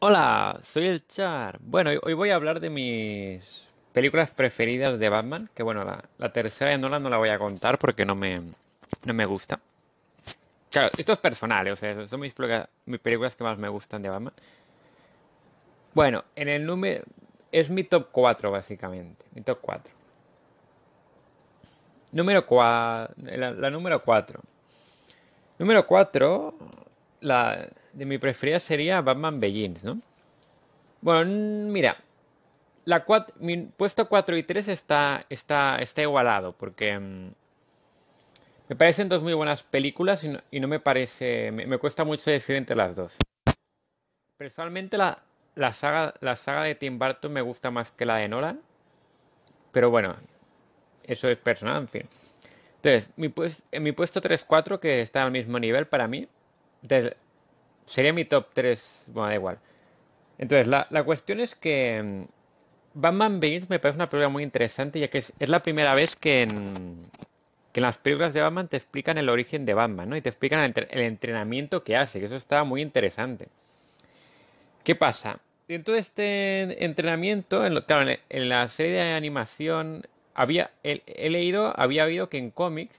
Hola, soy el Char. Bueno, hoy voy a hablar de mis películas preferidas de Batman, que bueno, la, tercera ya no la voy a contar porque no me, no me gusta. Claro, esto es personal, ¿eh? o sea, son mis, películas que más me gustan de Batman. Bueno, en el número... Es mi top 4, básicamente. Mi top 4. Número 4... La, la número 4. Número 4 la, de mi preferida sería Batman Begins, ¿no? Bueno, mira, la mi puesto 4 y 3 está, está, está igualado, porque mm, me parecen dos muy buenas películas y no, me parece, me, cuesta mucho decir entre las dos. Personalmente la, saga, la saga de Tim Burton me gusta más que la de Nolan, pero bueno, eso es personal, en fin. Entonces, mi, pues, en mi puesto 3-4, que está al mismo nivel para mí, entonces, sería mi top 3. Bueno, da igual. Entonces, la, cuestión es que mm, Batman Begins me parece una película muy interesante, ya que es, la primera vez que en, que las películas de Batman te explican el origen de Batman, ¿no? Y te explican el, entrenamiento que hace, que eso está muy interesante. ¿Qué pasa? Dentro de este entrenamiento, en, en, la serie de animación, había, he, leído, había habido que en cómics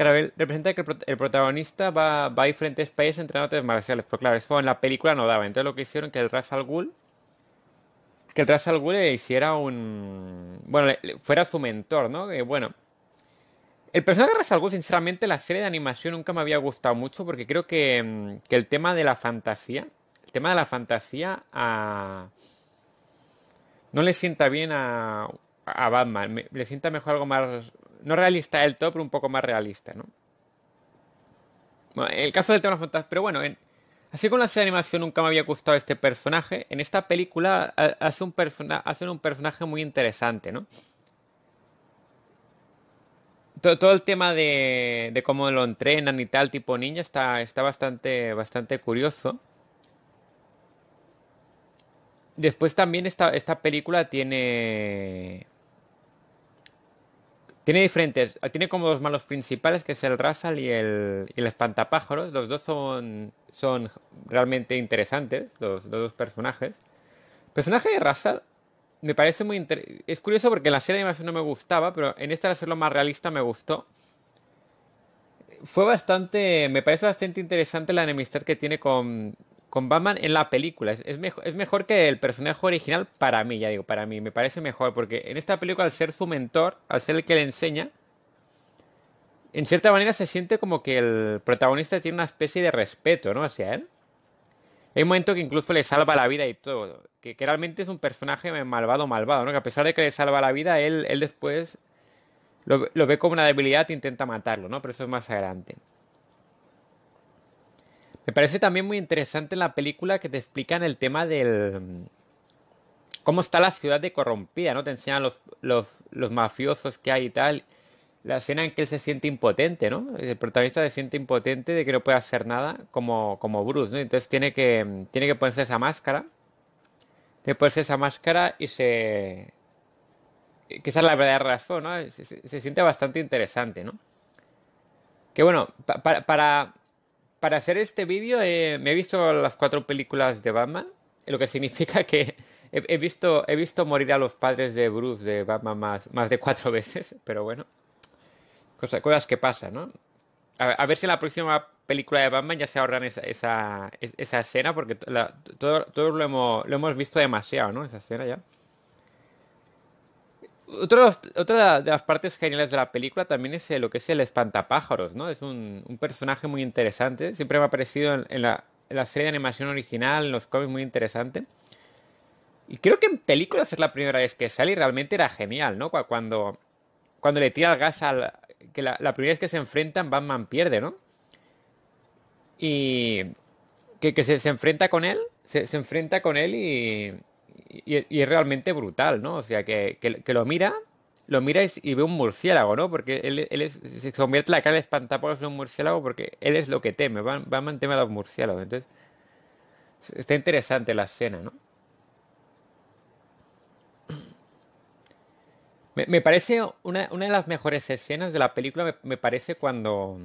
Claro, representa que el, protagonista va, a diferentes países entrenando artes marciales, pero claro, eso en la película no daba. Entonces lo que hicieron que el Ras que el Ras al le hiciera un... Bueno, fuera su mentor, ¿no? bueno, el personaje de Ghul, sinceramente, la serie de animación nunca me había gustado mucho porque creo mm, que, el tema de la fantasía, el tema de la fantasía a, no le sienta bien a, a Batman, le sienta mejor algo más no realista el todo, pero un poco más realista, ¿no? el caso del tema fantasma. pero bueno, así como la serie de animación nunca me había gustado este personaje, en esta película hace un hacen un personaje muy interesante, ¿no? Todo, el tema de, cómo lo entrenan y tal, tipo niña, está, está bastante, bastante curioso. Después también esta película tiene tiene diferentes, tiene como dos malos principales, que es el Rasal y el, y el Espantapájaros. Los dos son, son realmente interesantes, los, dos personajes. personaje de Rasal me parece muy interesante. Es curioso porque en la serie de animación no me gustaba, pero en esta ser lo más realista me gustó. Fue bastante, me parece bastante interesante la enemistad que tiene con, con Batman en la película. Es, es, mejor, que el personaje original para mí, ya digo, para mí. Me parece mejor porque en esta película, al ser su mentor, al ser el que le enseña, en cierta manera se siente como que el protagonista tiene una especie de respeto, ¿no? Hacia él. Hay un momento que incluso le salva la vida y todo. Que, realmente es un personaje malvado, malvado, ¿no? Que a pesar de que le salva la vida, él, él después lo, ve como una debilidad e intenta matarlo, ¿no? Pero eso es más adelante. Me parece también muy interesante la película que te explican el tema del... Mm, cómo está la ciudad de corrompida, ¿no? Te enseñan los, mafiosos que hay y tal. La escena en que él se siente impotente, ¿no? El protagonista se siente impotente de que no puede hacer nada como, como Bruce, ¿no? Entonces tiene que, mm, tiene que ponerse esa máscara. Tiene que ponerse esa máscara y se... Que es la verdadera razón, ¿no? Se, siente bastante interesante, ¿no? Que bueno, para para hacer este vídeo eh, me he visto las cuatro películas de Batman, lo que significa que he, visto, he visto morir a los padres de Bruce de Batman más, más de cuatro veces, pero bueno, cosas, que pasan, ¿no? A, ver si en la próxima película de Batman ya se ahorran esa, esa, escena, porque todos lo hemos, lo hemos visto demasiado, ¿no? Esa escena ya otra de las partes geniales de la película también es lo que es el espantapájaros, ¿no? Es un, personaje muy interesante. Siempre me ha parecido en, la, serie de animación original, en los cómics, muy interesante. Y creo que en películas es la primera vez que sale y realmente era genial, ¿no? Cuando, cuando le tira el gas al... Que la, primera vez que se enfrentan, Batman pierde, ¿no? Y... Que, se, enfrenta con él, se enfrenta con él y y, es realmente brutal, ¿no? O sea, que, lo mira, lo mira y, ve un murciélago, ¿no? Porque él, él es, se convierte la cara de espantapájaros en un murciélago porque él es lo que teme, va, a mantener a los murciélagos. Entonces, está interesante la escena, ¿no? Me, parece una, una, de las mejores escenas de la película, me, parece cuando,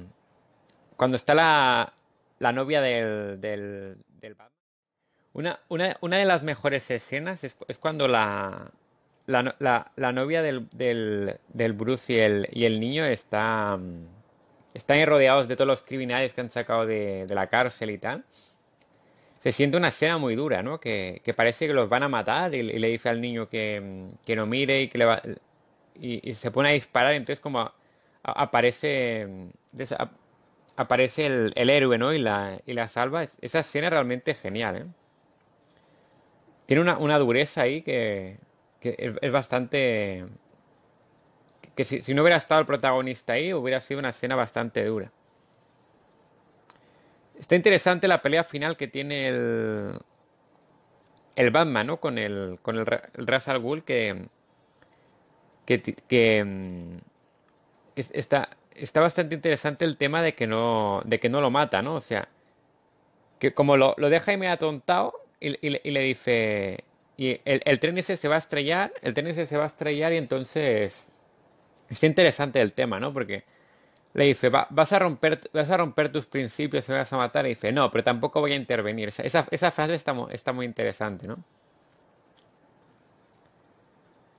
cuando está la, la novia del, del, del... Una, de las mejores escenas es, cuando la, la, la, novia del, del, del, Bruce y el, y el niño está, mm, están rodeados de todos los criminales que han sacado de, la cárcel y tal se siente una escena muy dura, ¿no? Que, parece que los van a matar y, le dice al niño mm, que, no mire y que le Y, se pone a disparar, entonces como aparece mm, aparece el, el, héroe, ¿no? Y la, y la salva. Esa escena es realmente genial, ¿eh? Tiene una, dureza ahí que, es, bastante... Que si, no hubiera estado el protagonista ahí, hubiera sido una escena bastante dura. Está interesante la pelea final que tiene el, el Batman, ¿no? Con el, con el, Ra's al que, que, está, está bastante interesante el tema de que no, de que no lo mata, ¿no? O sea, que como lo, lo deja y me ha atontado, y, le dice, y el, tren ese se va a estrellar, el tren ese se va a estrellar y entonces es interesante el tema, ¿no? Porque le dice, vas, a romper, vas a romper tus principios me vas a matar. Y dice, no, pero tampoco voy a intervenir. Esa, esa frase está, está muy interesante, ¿no?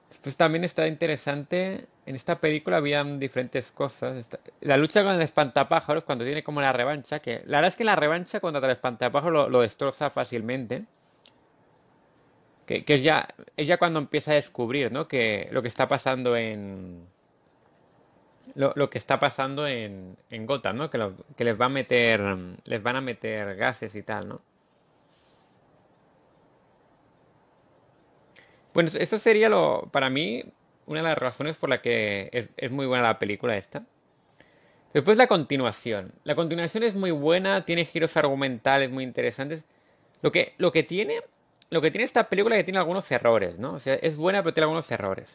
Entonces también está interesante en esta película habían diferentes cosas. La lucha con el espantapájaros, cuando tiene como la revancha, que la verdad es que la revancha contra el espantapájaros lo, destroza fácilmente. Que, es, ya, cuando empieza a descubrir, ¿no? Que lo que está pasando en... Lo, que está pasando en, en Gotham, ¿no? Que, que les va a meter... Les van a meter gases y tal, ¿no? Bueno, eso sería lo... Para mí, una de las razones por la que es, muy buena la película esta. Después la continuación. La continuación es muy buena, tiene giros argumentales muy interesantes. Lo que, lo que tiene. Lo que tiene esta película es que tiene algunos errores, ¿no? O sea, es buena, pero tiene algunos errores.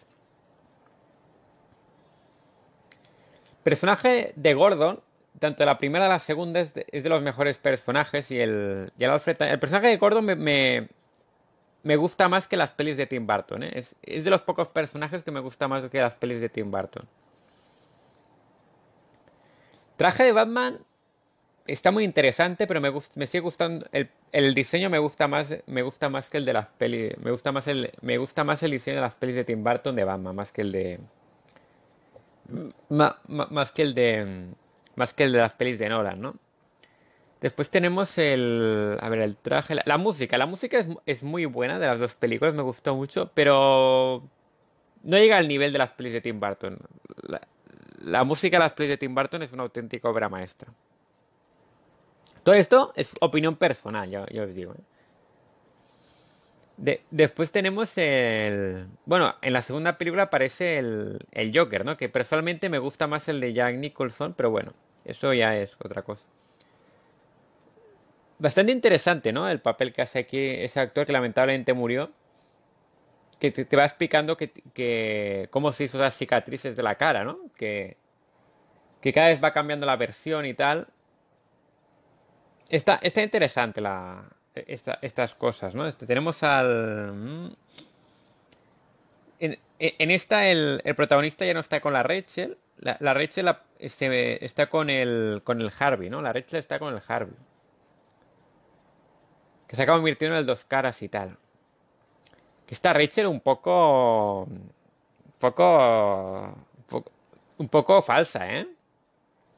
personaje de Gordon, tanto la primera como la segunda, es de, los mejores personajes. Y el, el El personaje de Gordon me, me gusta más que las pelis de Tim Burton. ¿eh? Es, de los pocos personajes que me gusta más que las pelis de Tim Burton. Traje de Batman está muy interesante, pero me, me sigue gustando. El, diseño me gusta más, me gusta más que el de las pelis. Me gusta más el, me gusta más el diseño de las pelis de Tim Burton de Batman, más que el de. más que el de. Más que el de las pelis de Nolan, ¿no? Después tenemos el. A ver, el traje. La, música. La música es, muy buena de las dos películas, me gustó mucho, pero. No llega al nivel de las pelis de Tim Burton. La, música de las pelis de Tim Burton es una auténtica obra maestra. Todo esto es opinión personal, yo, os digo. ¿eh? después tenemos el. Bueno, en la segunda película aparece el, el Joker, ¿no? Que personalmente me gusta más el de Jack Nicholson, pero bueno, eso ya es otra cosa bastante interesante, ¿no? El papel que hace aquí ese actor que lamentablemente murió. Que te, va explicando que, cómo se hizo esas cicatrices de la cara, ¿no? Que, cada vez va cambiando la versión y tal. Está, está interesante la, estas cosas, ¿no? Este, tenemos al... Mm, en, esta el, protagonista ya no está con la Rachel. La, Rachel está con el, con el Harvey, ¿no? La Rachel está con el Harvey se acaba convirtiendo en el dos caras y tal. Que está Rachel un poco. Un poco. Un poco, falsa, ¿eh?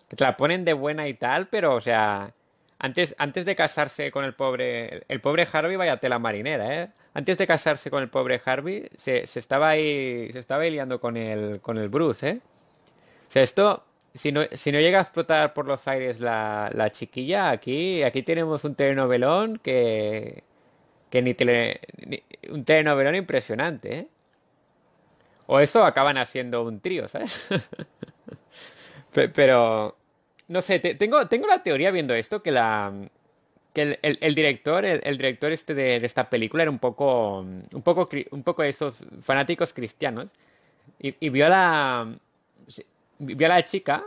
Que te la ponen de buena y tal, pero, o sea. Antes, antes de casarse con el pobre. El pobre Harvey, vaya tela marinera, ¿eh? Antes de casarse con el pobre Harvey, se, estaba ahí. Se estaba liando con el, con el Bruce, ¿eh? O sea, esto si no, llega a explotar por los aires la, chiquilla, aquí, aquí tenemos un telenovelón que, que ni, tele, un telenovelón impresionante, ¿eh? O eso acaban haciendo un trío, ¿sabes? Pero, no sé, tengo, tengo la teoría viendo esto que la que el, director, el, director este de, esta película era un poco, un poco, un poco esos fanáticos cristianos y, y vio la, vi a la chica,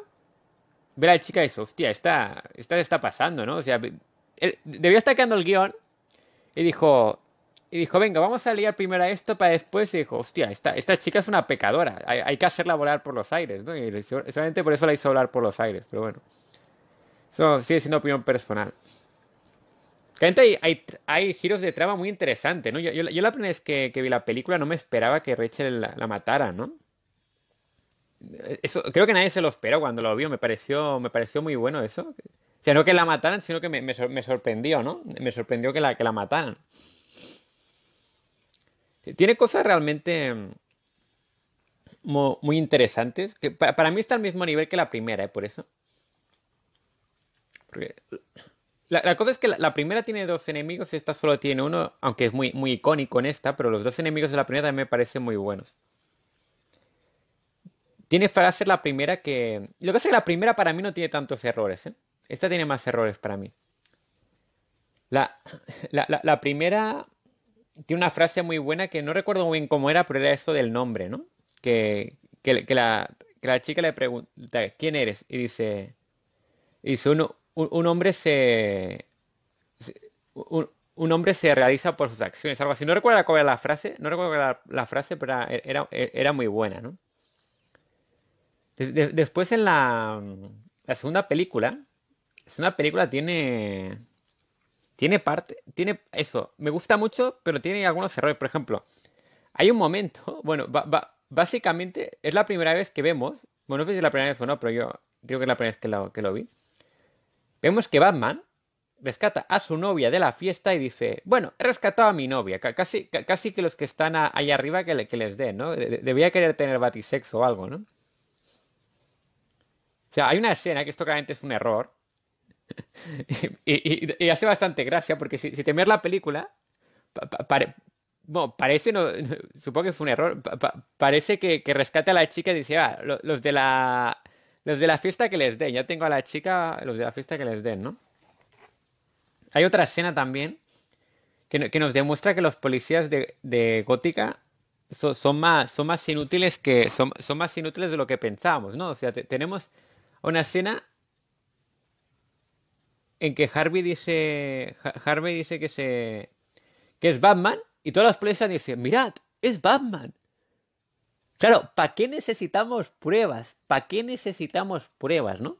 ve a la chica y dice, hostia, esta, esta está pasando, ¿no? O sea, debió estar quedando el guión y dijo, y dijo, venga, vamos a liar primero a esto para después. Y dijo, hostia, esta, esta chica es una pecadora, hay, que hacerla volar por los aires, ¿no? Y solamente por eso la hizo volar por los aires, pero bueno. Eso sigue siendo opinión personal. Gente, hay, hay, giros de trama muy interesantes, ¿no? Yo, la primera vez que, vi la película no me esperaba que Rachel la matara, ¿no? Eso, creo que nadie se lo esperó cuando lo vio, me pareció, me pareció muy bueno eso. O sea, no que la mataran, sino que me, sorprendió, ¿no? Me sorprendió que la, que la mataran. Tiene cosas realmente mm, muy, interesantes. Que para, mí está al mismo nivel que la primera, ¿eh? por eso. la, cosa es que la, primera tiene dos enemigos, y esta solo tiene uno, aunque es muy, muy icónico en esta, pero los dos enemigos de la primera también me parecen muy buenos. Tiene frase la primera que. Lo que pasa es que la primera para mí no tiene tantos errores. ¿eh? Esta tiene más errores para mí. La, la, la, primera tiene una frase muy buena que no recuerdo muy bien cómo era, pero era esto del nombre, ¿no? Que, que, la, que la, chica le pregunta, ¿quién eres? Y dice, un, un, hombre se... Un, hombre se realiza por sus acciones, algo así. No recuerdo cómo era la frase, no recuerdo la frase, pero era, era muy buena, ¿no? después en la, segunda película, es una película tiene, tiene parte, tiene eso, me gusta mucho, pero tiene algunos errores. Por ejemplo, hay un momento, bueno, básicamente es la primera vez que vemos, bueno, no sé si es la primera vez o no, pero yo digo que es la primera vez que lo, vi. Vemos que Batman rescata a su novia de la fiesta y dice, bueno, he rescatado a mi novia, casi, casi que los que están ahí arriba que, les den, ¿no? debía querer tener batisex o algo, ¿no? O sea, hay una escena que esto claramente es un error. y, hace bastante gracia porque si, te miras la película, bueno, parece, supongo que fue un error, parece que, rescata a la chica y dice, ah, los de la... de la fiesta que les den, ya tengo a la chica, los de la fiesta que les den, ¿no? Hay otra escena también que, nos demuestra que los policías de, Gótica son, más, son más inútiles que son, son, más inútiles de lo que pensábamos, ¿no? O sea, tenemos una escena en que Harvey dice, Harvey dice que se, que es Batman y todas las presas dicen, mirad, es Batman. Claro, ¿para qué necesitamos pruebas? ¿Para qué necesitamos pruebas, no? O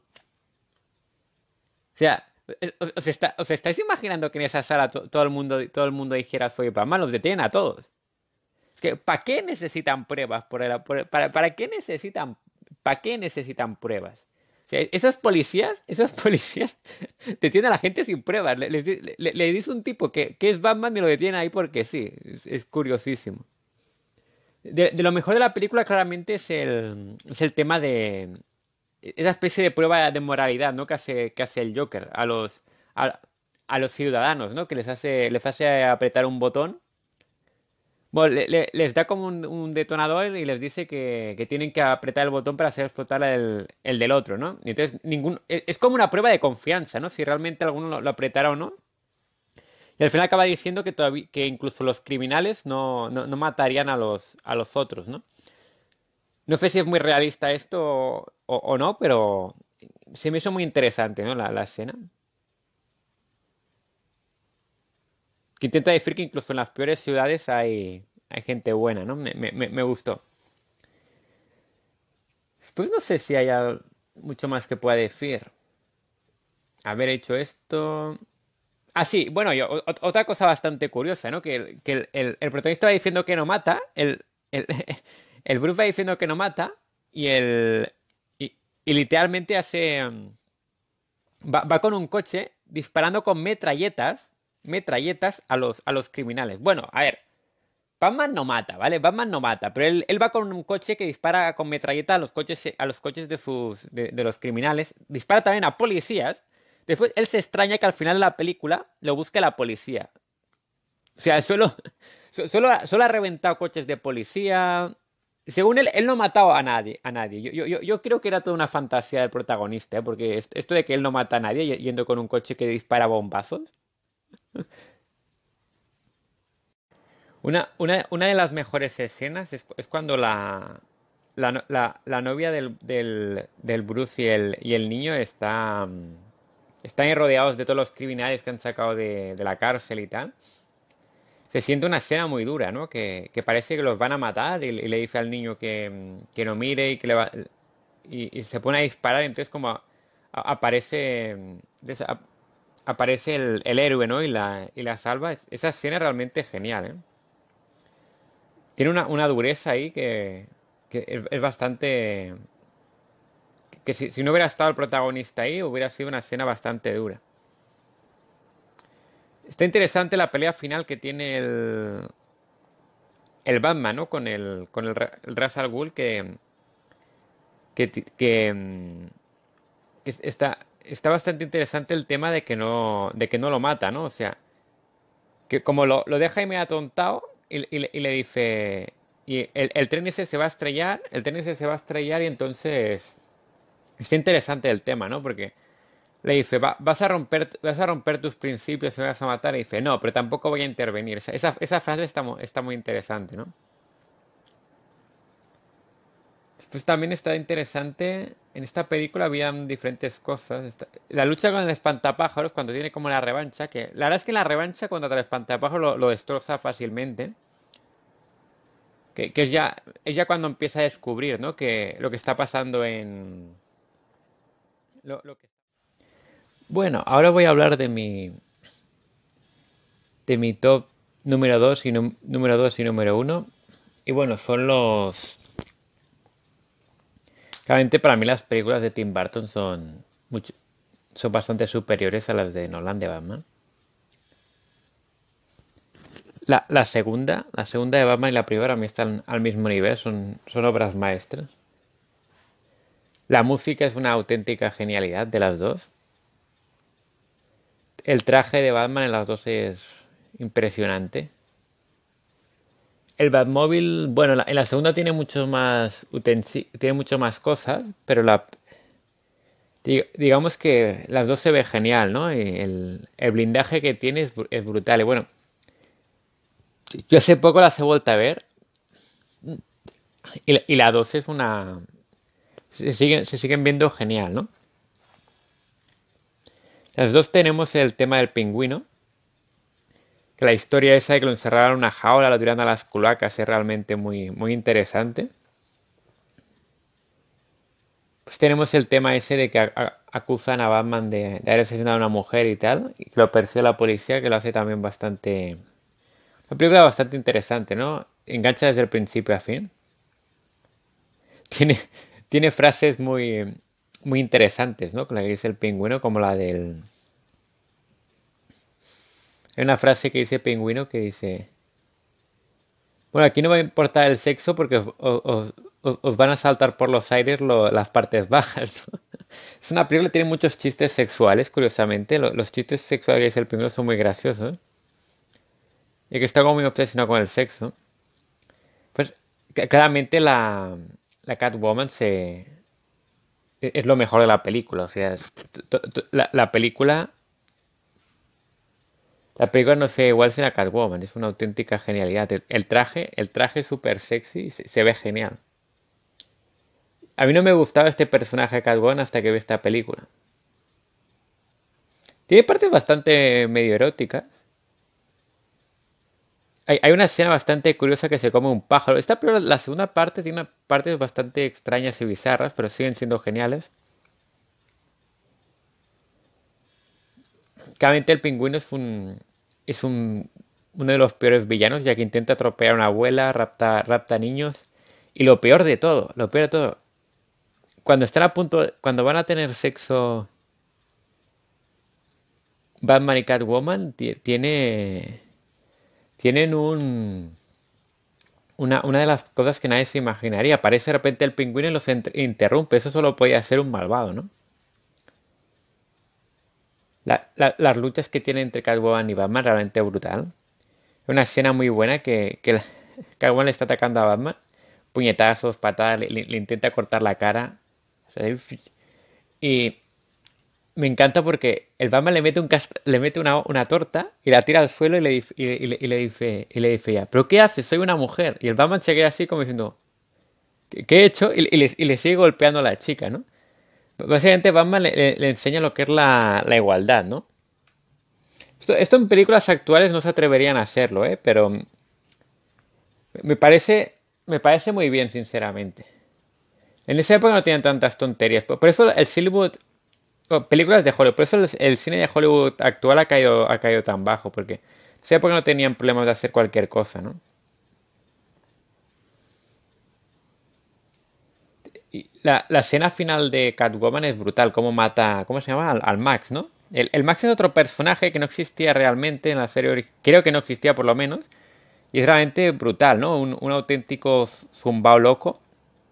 sea, eh, ¿os, estáis imaginando que en esa sala todo, el mundo, todo el mundo dijera soy Batman? Los detienen a todos. Es que, ¿para qué necesitan pruebas? Por necesitan, para qué necesitan pruebas? Esas policías, esas policías detienen a la gente sin pruebas. Le, dice un tipo que, es Batman y lo detienen ahí porque sí. Es, curiosísimo. De, lo mejor de la película claramente es el, tema de esa especie de prueba de moralidad ¿no? que, hace, que hace el Joker a los, a los ciudadanos, ¿no? que les hace, les hace apretar un botón bueno, les da como un, detonador y les dice que, tienen que apretar el botón para hacer explotar el, del otro, ¿no? entonces, ningún, e, es, como una prueba de confianza, ¿no? Si realmente alguno lo, apretará o no. Y al final acaba diciendo que, todavía, que incluso los criminales no, no, no, matarían a los, a los otros, ¿no? No sé si es muy realista esto o, no, pero se me hizo muy interesante, ¿no? La, la escena. que intenta decir que incluso en las peores ciudades hay, gente buena, ¿no? Me, gustó. Pues no sé si haya mucho más que pueda decir. Haber hecho esto. Ah, sí, bueno, yo, otra cosa bastante curiosa, ¿no? Que, que el, protagonista va diciendo que no mata, el, el, Bruce va diciendo que no mata, y el. Y, literalmente hace. Mm, va, con un coche disparando con metralletas metralletas a los, a los criminales. Bueno, a ver, Batman no mata, ¿vale? Batman no mata, pero él, va con un coche que dispara con metralletas a los coches, a los coches de, sus, de, los criminales, dispara también a policías. Después él se extraña que al final de la película lo busque la policía. O sea, solo, solo, solo ha reventado coches de policía. Según él, él no ha matado a nadie. A nadie. Yo, yo, yo creo que era toda una fantasía del protagonista, ¿eh? porque esto de que él no mata a nadie yendo con un coche que dispara bombazos. Una, de las mejores escenas es, cuando la, la, novia del, Bruce y el, niño está, mm, están rodeados de todos los criminales que han sacado de, la cárcel y tal. Se siente una escena muy dura, ¿no? Que, parece que los van a matar y, le dice al niño que, mm, no mire y que se pone a disparar, entonces como aparece... Mm, aparece el, héroe, ¿no? Y la, y la salva. Esa escena es realmente genial, ¿eh? Tiene una, dureza ahí que, es, bastante... Que si, no hubiera estado el protagonista ahí, hubiera sido una escena bastante dura. Está interesante la pelea final que tiene el, el Batman, ¿no? Con el, con el, Ra's que, que, que, mm, que, está, está bastante interesante el tema de que no, de que no lo mata, ¿no? O sea, que como lo, lo deja y me ha atontado y, le dice, y el, el, tren ese se va a estrellar, el tren ese se va a estrellar y entonces está interesante el tema, ¿no? Porque le dice, vas, a romper, vas a romper tus principios y me vas a matar. Y dice, no, pero tampoco voy a intervenir. Esa, esa, frase está, está muy interesante, ¿no? Entonces también está interesante en esta película habían diferentes cosas. La lucha con el espantapájaros, cuando tiene como la revancha, que la verdad es que la revancha contra el espantapájaros lo, destroza fácilmente. Que, es, ya, cuando empieza a descubrir, ¿no? Que lo que está pasando en... Bueno, ahora voy a hablar de mi... De mi top número 2 y número 2 y número 1. Y bueno, son los para mí las películas de Tim Burton son, son bastante superiores a las de Nolan de Batman. La, la, segunda, la segunda de Batman y la primera a mí están al mismo nivel, son, son obras maestras. La música es una auténtica genialidad de las dos. El traje de Batman en las dos es impresionante. El Batmóvil, bueno, la, en la segunda tiene mucho más tiene mucho más cosas, pero la digamos que las dos se ve genial, ¿no? El, blindaje que tiene es, brutal. Y bueno, yo hace poco las he vuelto a ver y, la 12 es una... se siguen viendo genial, ¿no? Las dos tenemos el tema del pingüino, que la historia esa de que lo encerraron en una jaula, lo tiran a las culacas, es realmente muy, muy interesante. Pues tenemos el tema ese de que acusan a Batman de, de haber asesinado a una mujer y tal, y que lo percibe la policía, que lo hace también bastante... Una película bastante interesante, ¿no? Engancha desde el principio a fin. Tiene, tiene frases muy, muy interesantes, ¿no? Con la que dice el pingüino, como la del... Hay una frase que dice Pingüino que dice, bueno, aquí no va a importar el sexo porque os, van a saltar por los aires las partes bajas. Es una película que tiene muchos chistes sexuales, curiosamente. Los, chistes sexuales que dice el Pingüino son muy graciosos. Y que está como muy obsesionado con el sexo. Pues claramente la, la Catwoman se, e-, es lo mejor de la película. O sea, la película la película no se igual sin a Catwoman, es una auténtica genialidad. El, traje, el traje es súper sexy y se, ve genial. A mí no me gustaba este personaje de Catwoman hasta que vi esta película. Tiene partes bastante medio eróticas. Hay, una escena bastante curiosa que se come un pájaro. Esta la segunda parte, tiene partes bastante extrañas y bizarras, pero siguen siendo geniales. claramente el pingüino es un es un, uno de los peores villanos, ya que intenta atropellar a una abuela, rapta, rapta niños. Y lo peor de todo, lo peor de todo, cuando están a punto, cuando van a tener sexo Batman y Catwoman, tiene, tienen un... Una, una, de las cosas que nadie se imaginaría. Aparece de repente el pingüino y los interrumpe. Eso solo podía ser un malvado, ¿no? las luchas que tiene entre Catwoman y Batman realmente brutal. Es Una escena muy buena que, que le está atacando a Batman. Puñetazos, patadas, le, intenta cortar la cara. Y me encanta porque el Batman le mete, un le mete una, torta y la tira al suelo y le, y, le, dice, y le dice ¿pero qué haces? Soy una mujer. Y el Batman se queda así como diciendo, ¿qué, he hecho? y, le, sigue golpeando a la chica, ¿no? Básicamente Batman le, enseña lo que es la, igualdad, ¿no? Esto, en películas actuales no se atreverían a hacerlo, ¿eh? Pero me parece, me parece muy bien, sinceramente. En esa época no tenían tantas tonterías. Por eso el Sillywood. películas de Hollywood. Por eso el, cine de Hollywood actual ha caído, ha caído tan bajo, porque en esa época no tenían problemas de hacer cualquier cosa, ¿no? la, escena final de Catwoman es brutal, cómo mata, ¿cómo se llama? Al, Max, ¿no? El, Max es otro personaje que no existía realmente en la serie, original creo que no existía por lo menos, y es realmente brutal, ¿no? Un, auténtico zumbao loco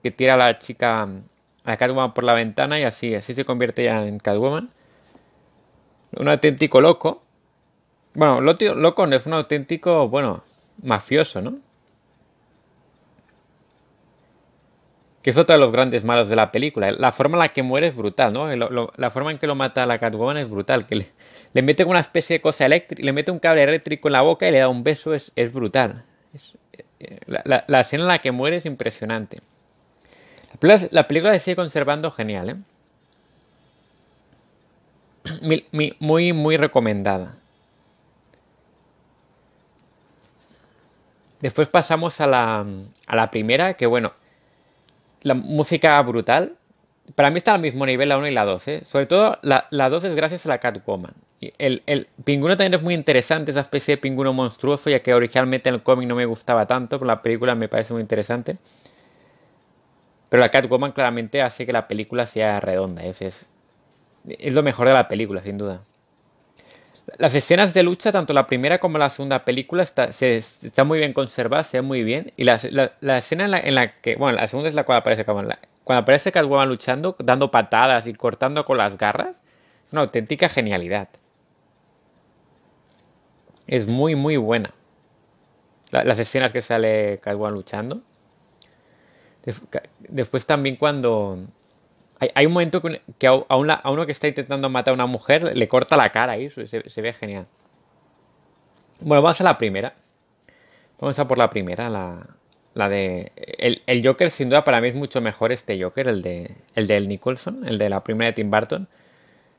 que tira a la chica, a Catwoman por la ventana y así, así se convierte ya en Catwoman. Un auténtico loco. Bueno, lo, loco no es un auténtico, bueno, mafioso, ¿no? que es otro de los grandes malos de la película. La forma en la que muere es brutal, ¿no? la forma en que lo mata a la Catwoman es brutal, que le, mete una especie de cosa eléctrica, le mete un cable eléctrico en la boca y le da un beso, es, brutal. Eh, eh, la, escena en la que muere es impresionante. La película, sigue conservando genial, ¿eh? Muy, muy, recomendada. Después pasamos a la primera, que bueno, la música brutal. Para mí está al mismo nivel la 1 y la 2. ¿eh? Sobre todo la, la, 2 es gracias a la Catwoman. El, el pingüino también es muy interesante, esa especie de pingüino monstruoso, ya que originalmente en el cómic no me gustaba tanto, con la película me parece muy interesante. Pero la Catwoman claramente hace que la película sea redonda. ese ¿eh? es, es lo mejor de la película, sin duda. Las escenas de lucha, tanto la primera como la segunda película, está, muy bien conservadas, se ve muy bien. Y la, escena en la, que, bueno, la segunda es la cual aparece Catwoman. cuando aparece Catwoman luchando, dando patadas y cortando con las garras, es una auténtica genialidad. Es muy, muy buena. las escenas que sale Catwoman luchando. Después también cuando hay, un momento que, a, uno que está intentando matar a una mujer le corta la cara y se, se, ve genial. Bueno, vamos a la primera. Vamos a por la primera, la, de... El, Joker, sin duda, para mí es mucho mejor este Joker, el de, el de El Nicholson, el de la primera de Tim Burton.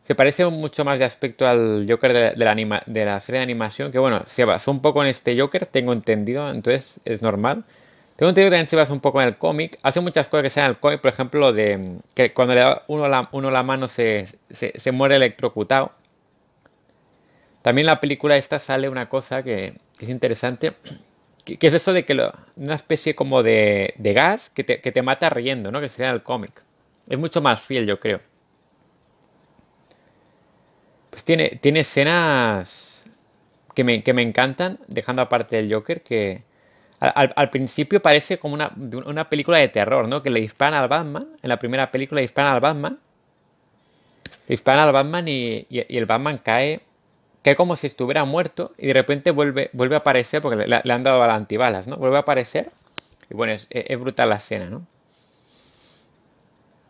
Se parece mucho más de aspecto al Joker de, la de la serie de animación, que bueno, se basó un poco en este Joker, tengo entendido, entonces es normal. Tengo entendido que también se basa un poco en el cómic. Hace muchas cosas que sean el cómic, por ejemplo, de que cuando le da uno la, la mano se, muere electrocutado. También en la película esta sale una cosa que, es interesante, que, es eso de que una especie como de, gas que te, mata riendo, ¿no? Que sería el cómic. Es mucho más fiel, yo creo. Pues tiene, tiene escenas que que me encantan, dejando aparte el Joker, que, al, principio parece como una, una, película de terror, ¿no? Que le disparan al Batman. En la primera película le disparan al Batman. Le disparan al Batman y, el Batman cae. Cae como si estuviera muerto. Y de repente vuelve, vuelve a aparecer. Porque le, han dado a las antibalas, ¿no? Vuelve a aparecer. Y bueno, es, es, brutal la escena, ¿no?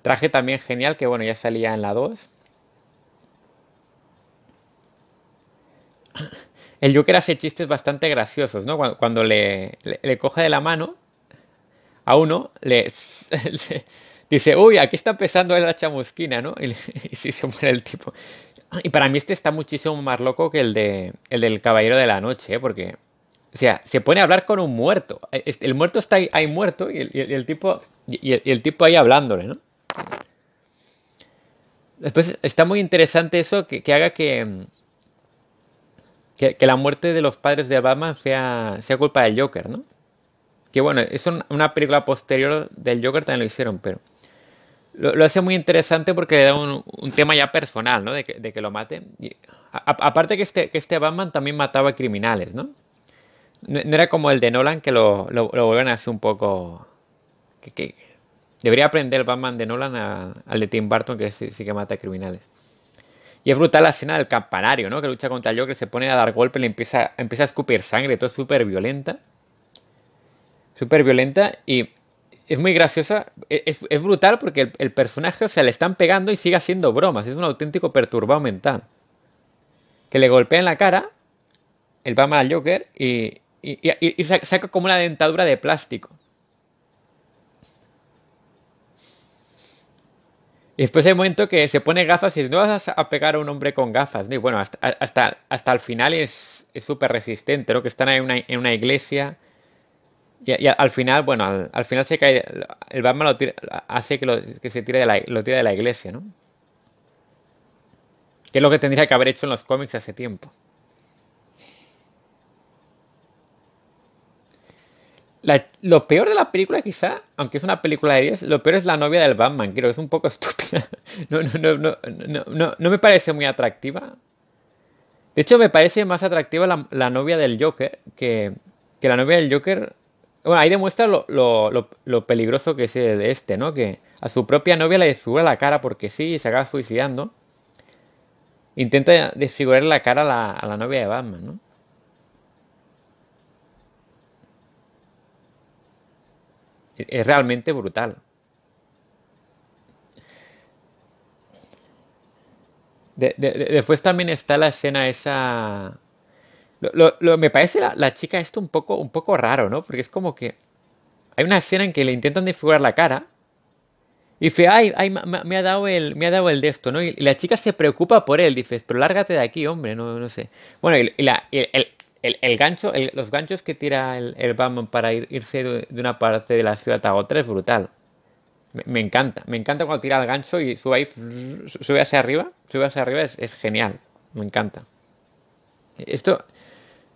Traje también genial, que bueno, ya salía en la 2. el Joker hace chistes bastante graciosos, ¿no? Cuando, le, le, coge de la mano a uno, le, dice, uy, aquí está pesando la chamusquina, ¿no? Y, se muere el tipo. Y para mí este está muchísimo más loco que el, de, del Caballero de la Noche, ¿eh? porque, o sea, se pone a hablar con un muerto. E-, el muerto está ahí, muerto y el, tipo, tipo ahí hablándole, ¿no? Entonces está muy interesante eso que haga que, que, la muerte de los padres de Batman sea, sea culpa del Joker, ¿no? Que bueno, es una película posterior del Joker, también lo hicieron, pero lo, hace muy interesante porque le da un, tema ya personal, ¿no? De que, lo mate. aparte que este, que este Batman también mataba criminales, ¿no? No, era como el de Nolan que lo, lo, a hacer un poco... debería aprender el Batman de Nolan al de Tim Burton que sí que mata criminales. Y es brutal la escena del campanario, ¿no? Que lucha contra el Joker, se pone a dar golpes, le empieza, empieza a escupir sangre, todo es súper violenta. Súper violenta y es muy graciosa. E-, es, brutal porque el, personaje, o sea, le están pegando y sigue haciendo bromas. Es un auténtico perturbado mental. Que le golpea en la cara, el mal al Joker, y saca como una dentadura de plástico. Y después hay un momento que se pone gafas y no vas a pegar a un hombre con gafas. Y bueno, hasta, hasta, el final es súper resistente, ¿no? Que están ahí en una, iglesia. Y, al, final, bueno, al, final se cae. El Batman lo hace que, lo, se tire de la, lo tira de la iglesia, ¿no? Que es lo que tendría que haber hecho en los cómics hace tiempo. lo peor de la película, quizá, aunque es una película de 10, lo peor es la novia del Batman, creo, que es un poco estúpida. No, no, no, no, no, no me parece muy atractiva. De hecho, me parece más atractiva la, novia del Joker que, que, la novia del Joker. Bueno, ahí demuestra lo, lo, peligroso que es este, ¿no? Que a su propia novia le desfigura la cara porque sí y se acaba suicidando. Intenta desfigurar la cara a la, a la novia de Batman, ¿no? es realmente brutal. después también está la escena esa. me parece la, chica esto un poco, un poco raro, ¿no? Porque es como que. Hay una escena en que le intentan desfigurar la cara. Y dice, ay, ay me, ha dado el, me ha dado el de esto, ¿no? Y, la chica se preocupa por él. Dice, pero lárgate de aquí, hombre, no, no sé. Bueno, el, el, gancho, los ganchos que tira el, Batman para irse de, una parte de la ciudad a otra es brutal. Me, encanta, me encanta cuando tira el gancho y sube ahí, sube hacia arriba, sube hacia arriba, es, genial, me encanta. Esto,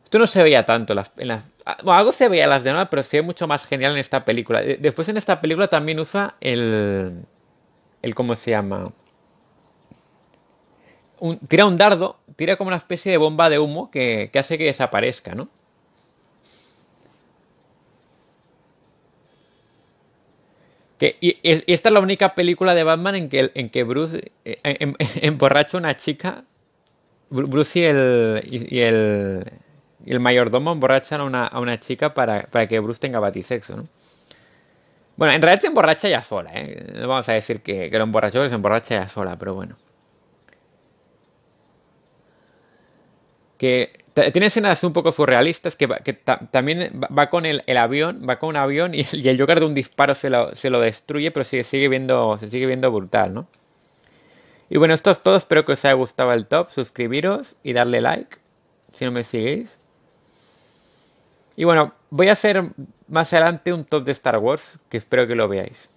esto no se veía tanto las, ah, bueno, algo se veía en las de nada, pero se ve mucho más genial en esta película. Después en esta película también usa el, el ¿cómo se llama? tira un dardo, tira como una especie de bomba de humo que, hace que desaparezca, ¿no? Que, y, esta es la única película de Batman en que, en que Bruce eh, emborracha una chica. Bruce y el, y, el, mayordomo emborrachan a una, chica para, para, que Bruce tenga batisexo, ¿no? Bueno, en realidad se emborracha ya sola, ¿eh? No vamos a decir que, que lo emborrachó, se emborracha ya sola, pero bueno. que tiene escenas un poco surrealistas que, también va con el, avión, va con un avión y, el Joker de un disparo se lo, destruye, pero sigue, sigue viendo, se sigue viendo brutal, ¿no? Y bueno, esto es todo. Espero que os haya gustado el top. Suscribiros y darle like si no me seguís. Y bueno, voy a hacer más adelante un top de Star Wars que espero que lo veáis.